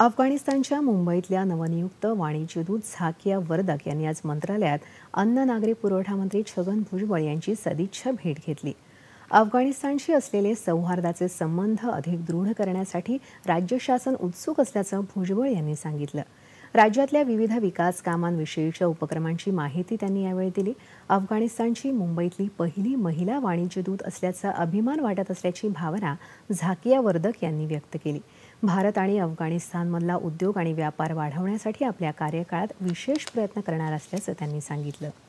अफगाणिस्तानच्या मुंबईतल्या नवनियुक्त वाणिज्यदूत झाकिया वर्दक यांनी आज मंत्रालयात अन्न नागरी पुरवठा मंत्री छगन भुजबळ यांची सदिच्छा भेट घेतली अफगाणिस्तानशी असलेले सौहार्दाचे संबंध अधिक दृढ करण्यासाठी राज्य शासन उत्सुक असल्याचं भुजबळ यांनी सांगितलं राज्यातल्या विविध विकास कामांविषयीच्या उपक्रमांची माहिती त्यांनी यावेळी दिली अफगाणिस्तानची मुंबईतली पहिली महिला वाणिज्यदूत असल्याचा अभिमान वाटत असल्याची भावना झाकिया वर्दक यांनी व्यक्त केली भारत आणि अफगाणिस्तानमधला उद्योग आणि व्यापार वाढवण्यासाठी आपल्या कार्यकाळात विशेष प्रयत्न करणार असल्याचं त्यांनी सांगितलं